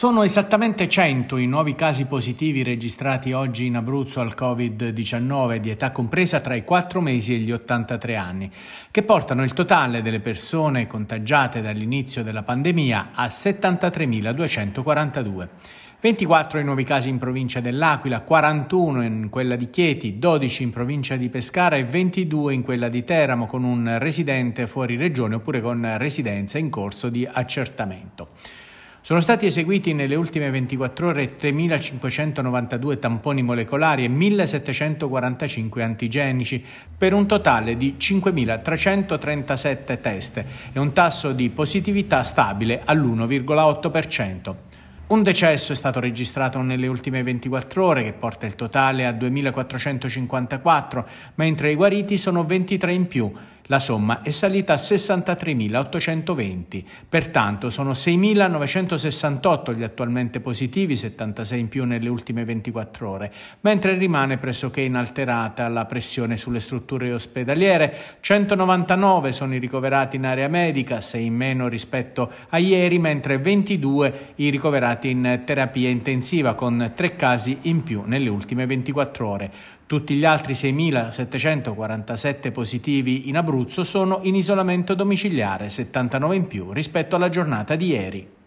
Sono esattamente 100 i nuovi casi positivi registrati oggi in Abruzzo al Covid-19 di età compresa tra i 4 mesi e gli 83 anni, che portano il totale delle persone contagiate dall'inizio della pandemia a 73.242. 24 i nuovi casi in provincia dell'Aquila, 41 in quella di Chieti, 12 in provincia di Pescara e 22 in quella di Teramo con un residente fuori regione oppure con residenza in corso di accertamento. Sono stati eseguiti nelle ultime 24 ore 3.592 tamponi molecolari e 1.745 antigenici, per un totale di 5.337 test e un tasso di positività stabile all'1,8%. Un decesso è stato registrato nelle ultime 24 ore, che porta il totale a 2.454, mentre i guariti sono 23 in più. La somma è salita a 63.820, pertanto sono 6.968 gli attualmente positivi, 76 in più nelle ultime 24 ore, mentre rimane pressoché inalterata la pressione sulle strutture ospedaliere. 199 sono i ricoverati in area medica, 6 in meno rispetto a ieri, mentre 22 i ricoverati in terapia intensiva, con 3 casi in più nelle ultime 24 ore. Tutti gli altri 6.747 positivi in Abruzzo sono in isolamento domiciliare, 79 in più rispetto alla giornata di ieri.